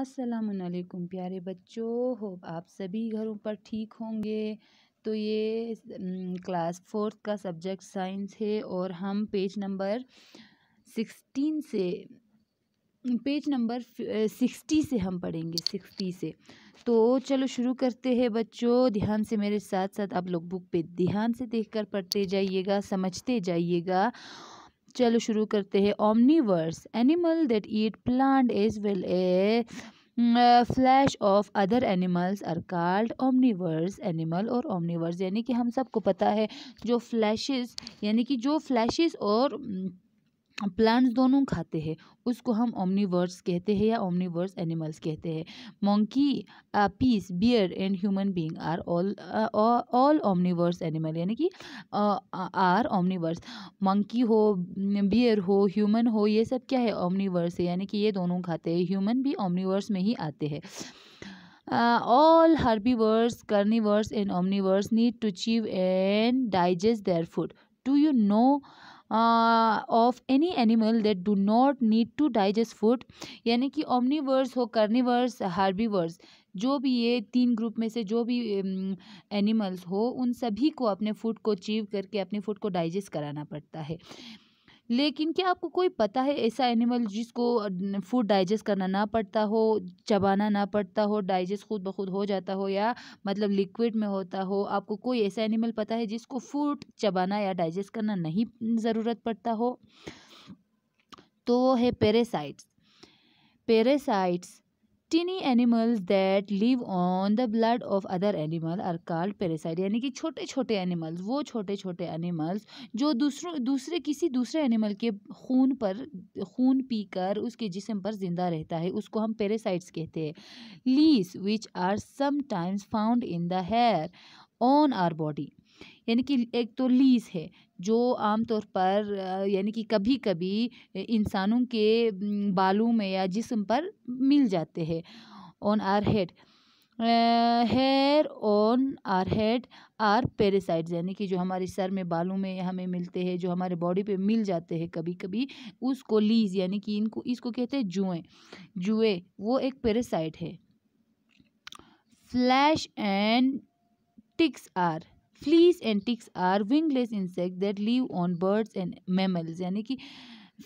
असलकुम प्यारे बच्चों हो आप सभी घरों पर ठीक होंगे तो ये क्लास फोर्थ का सब्जेक्ट साइंस है और हम पेज नंबर सिक्सटीन से पेज नंबर सिक्सटी से हम पढ़ेंगे सिक्सटी से तो चलो शुरू करते हैं बच्चों ध्यान से मेरे साथ साथ आप लोग बुक पे ध्यान से देखकर पढ़ते जाइएगा समझते जाइएगा चलो शुरू करते हैं omnivores animal that eat plant as well a flesh of other animals are called omnivores animal और ओमनीवर्स यानी कि हम सबको पता है जो फ्लैशेस यानी कि जो फ्लैशेस और mm, प्लांट्स दोनों खाते हैं उसको हम ओमनीवर्स कहते हैं या ओमनीवर्स एनिमल्स कहते हैं monkey apes bear and human being are all all omnivores animal यानी कि आर ओमनीवर्स मंकी हो बियर हो ह्यूमन हो ये सब क्या है ओमनीवर्स है यानी कि ये दोनों खाते हैं ह्यूमन भी ओमनीवर्स में ही आते हैं all herbivores carnivores and omnivores need to achieve and digest their food do you know of any animal that do not need to digest food यानी कि ओमनीवर्स हो कर्निवर्स हार्बीवर्स जो भी ये तीन ग्रुप में से जो भी एनिमल्स um, हो उन सभी को अपने फूड को अचीव करके अपने फूड को डाइजेस्ट कराना पड़ता है लेकिन क्या आपको कोई पता है ऐसा एनिमल जिसको फूड डाइजेस्ट करना ना पड़ता हो चबाना ना पड़ता हो डाइजेस्ट खुद ब खुद हो जाता हो या मतलब लिक्विड में होता हो आपको कोई ऐसा एनिमल पता है जिसको फूड चबाना या डाइजेस्ट करना नहीं ज़रूरत पड़ता हो तो वो है parasites parasites tiny animals that live on the blood of other animal are called parasite यानी कि छोटे छोटे एनिमल्स वो छोटे छोटे एनिमल्स जो दूसरों दूसरे किसी दूसरे एनिमल के खून पर खून पीकर उसके जिसम पर जिंदा रहता है उसको हम पेरेसाइट्स कहते हैं lice which are sometimes found in the hair on our body यानी कि एक तो लीज है जो आमतौर पर यानी कि कभी कभी इंसानों के बालों में या जिस्म पर मिल जाते हैं on our head hair on our head are parasites यानी कि जो हमारे सर में बालों में हमें मिलते हैं जो हमारे बॉडी पे मिल जाते हैं कभी कभी उसको लीज यानी कि इनको इसको कहते हैं जुए जुए वो एक पेरेसाइट है flash and ticks are fleas and ticks are wingless insect that live on birds and mammals यानी कि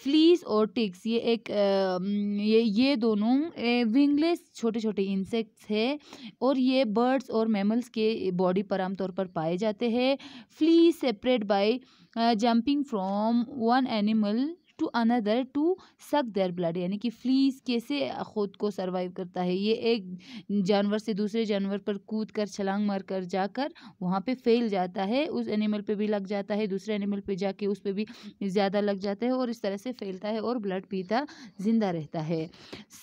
फ्लीस और टिक्स ये एक ये ये दोनों विंगलेस छोटे छोटे इंसेक्ट्स है और ये बर्ड्स और मेमल्स के बॉडी पर आमतौर पर पाए जाते हैं flea separate by jumping from one animal to another to suck their blood यानी कि फ्लीस कैसे ख़ुद को सर्वाइव करता है ये एक जानवर से दूसरे जानवर पर कूद कर छलांग मार कर जाकर वहाँ पे फैल जाता है उस एनिमल पे भी लग जाता है दूसरे एनिमल पे जाके उस पर भी ज़्यादा लग जाता है और इस तरह से फैलता है और ब्लड पीता ज़िंदा रहता है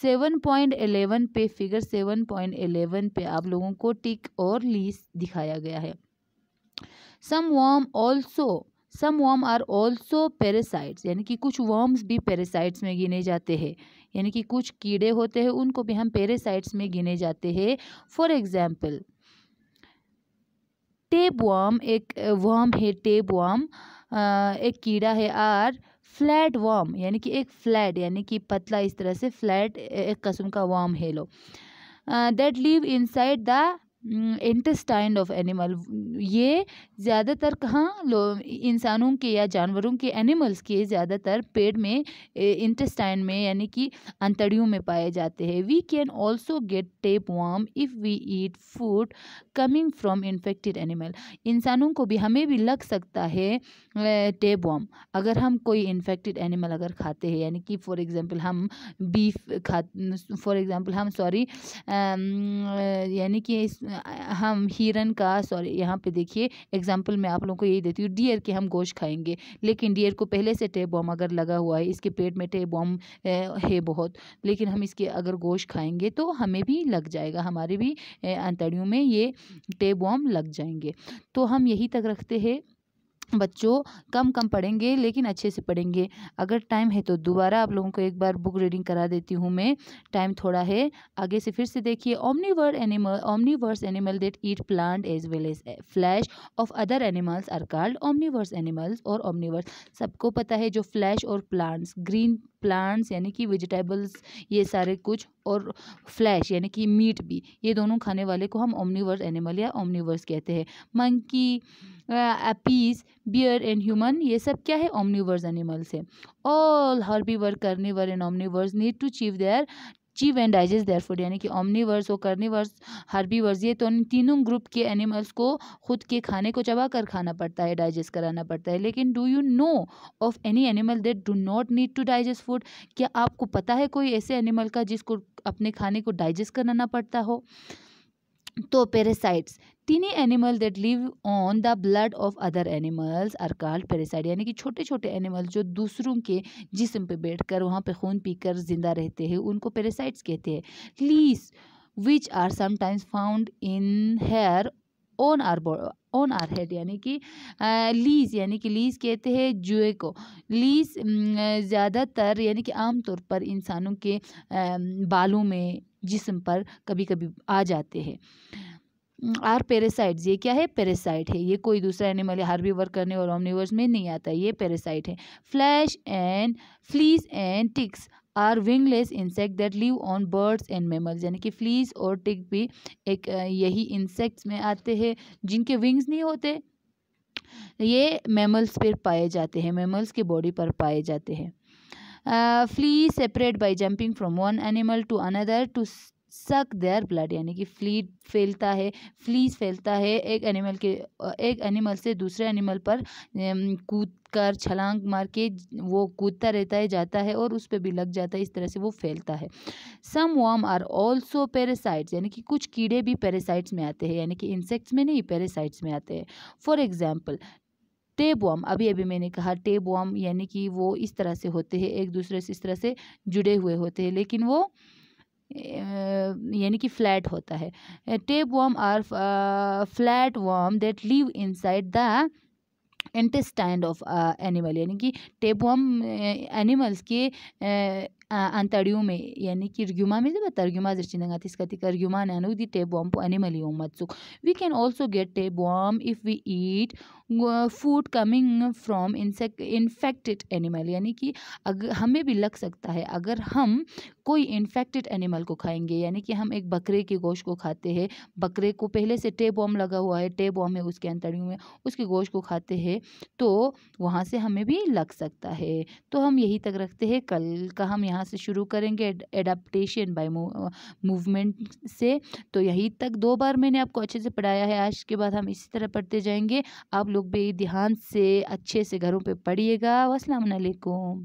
सेवन पॉइंट एलेवन पे फिगर सेवन पॉइंट एलेवन पे आप लोगों को टिक और लीस दिखाया गया है some worm also some worm are also parasites यानी कि कुछ वॉम्स भी पेरेसाइट्स में गिने जाते हैं यानी कि कुछ कीड़े होते हैं उनको भी हम पेरेसाइट्स में गिने जाते हैं फॉर एग्ज़ाम्पल टेप वॉम एक वॉम है टेप वॉम एक कीड़ा है आर फ्लैट वॉम यानी कि एक फ्लैट यानी कि पतला इस तरह से फ्लैट एक कस्म का वॉम है low that live inside the intestine of animal ये ज़्यादातर कहाँ इंसानों के या जानवरों के एनिमल्स के ज़्यादातर पेड़ में इंटेस्टाइन में यानी कि अंतड़ियों में पाए जाते हैं we can also get tape worm if we eat food coming from infected animal इंसानों को भी हमें भी लग सकता है टेप वाम अगर हम कोई इन्फेक्टेड एनिमल अगर खाते हैं यानी कि फॉर एग्ज़ाम्पल हम बीफ खा फॉर एग्ज़ाम्पल हम सॉरी यानी कि हम हिरन का सॉरी यहाँ पे देखिए एग्जाम्पल मैं आप लोगों को यही देती हूँ डियर के हम गोश्त खाएंगे लेकिन डियर को पहले से टेप बॉम अगर लगा हुआ है इसके पेट में टेप बॉम है बहुत लेकिन हम इसके अगर गोश्त खाएंगे तो हमें भी लग जाएगा हमारे भी अंतड़ियों में ये टेप बॉम लग जाएंगे तो हम यही तक रखते हैं बच्चों कम कम पढ़ेंगे लेकिन अच्छे से पढ़ेंगे अगर टाइम है तो दोबारा आप लोगों को एक बार बुक रीडिंग करा देती हूँ मैं टाइम थोड़ा है आगे से फिर से देखिए omnivore animal omnivores animal that eat plant as well as flesh of other animals are called omnivores animals और ओमनीवर्स सबको पता है जो फ्लैश और प्लांट्स ग्रीन प्लांट्स यानी कि वेजिटेबल्स ये सारे कुछ और फ्लैश यानी कि मीट भी ये दोनों खाने वाले को हम ओमनीवर्स एनिमल या ओमनीवर्स कहते हैं monkey apes bear and human ये सब क्या है ओमनीवर्स एनिमल्स है all be herbivore carnivore and omnivores need to chew their cheap and digest food यानी कि ओमनीवर्स और कर्नीवर्स हर्बीवर्स ये तो इन तीनों ग्रुप के एनिमल्स को खुद के खाने को चबा कर खाना पड़ता है डाइजेस्ट कराना पड़ता है लेकिन do you know of any animal that do not need to digest food क्या आपको पता है कोई ऐसे एनिमल का जिसको अपने खाने को डाइजेस्ट कराना पड़ता हो तो parasites tiny animal that live on the blood of other animals are called parasite यानी कि छोटे छोटे एनिमल जो दूसरों के जिस्म पे बैठकर वहाँ पर खून पीकर ज़िंदा रहते हैं उनको पेरेसाइट्स कहते हैं lice which are sometimes found in hair on our on our head यानी कि लीज यानी कि लीज कहते हैं जुए को लीज ज़्यादातर यानी कि आमतौर पर इंसानों के बालों में जिसम पर कभी कभी आ जाते हैं आर पेरेसाइट्स ये क्या है पेरेसाइट है ये कोई दूसरा एनिमल है वर्क करने और ऑमनिवर्स में नहीं आता ये पेरेसाइट है flash and fleas and ticks are wingless insect that live on birds and mammals यानी कि फ्लीस और टिक भी एक यही इंसेक्ट्स में आते हैं जिनके विंग्स नहीं होते ये मेमल्स पर पाए जाते हैं मेमल्स के बॉडी पर पाए जाते हैं flea separate by jumping from one animal to another to suck their blood यानी कि फ्ली फैलता है फ्लीज फैलता है एक एनिमल के uh, एक एनिमल से दूसरे एनिमल पर um, कूद कर छलांग मार के वो कूदता रहता है जाता है और उस पर भी लग जाता है इस तरह से वो फैलता है some worm are also parasites यानी कि कुछ कीड़े भी पेरेसाइट्स में आते हैं यानी कि इंसेक्ट्स में नहीं पेरेसाइट्स में आते हैं फॉर एग्जाम्पल टेबवॉम अभी अभी मैंने कहा टेबवॉम यानी कि वो इस तरह से होते हैं एक दूसरे से इस तरह से जुड़े हुए होते हैं लेकिन वो यानी कि फ्लैट होता है tape tapeworm are flatworm that live inside the intestine of animal यानी कि टेप एनिमल्स के में यानी कि antariume yani kirgumam is about targuma zirchinangatis kati karguma nanudi tapeworm po सुख we can also get tape tapeworm if we eat food coming from insect infected animal यानी कि अगर हमें भी लग सकता है अगर हम कोई इन्फेक्टेड एनिमल को खाएंगे यानी कि हम एक बकरे के गोश्त को खाते हैं बकरे को पहले से टेप बॉम लगा हुआ है टेप बॉम है उसके अंतड़ियों में उसके गोश्त को खाते हैं तो वहाँ से हमें भी लग सकता है तो हम यही तक रखते हैं कल का हम यहाँ यहाँ से शुरू करेंगे एडाप्टेशन बाय मूवमेंट से तो यहीं तक दो बार मैंने आपको अच्छे से पढ़ाया है आज के बाद हम इसी तरह पढ़ते जाएंगे आप लोग भी ध्यान से अच्छे से घरों पे पढ़िएगा वासलम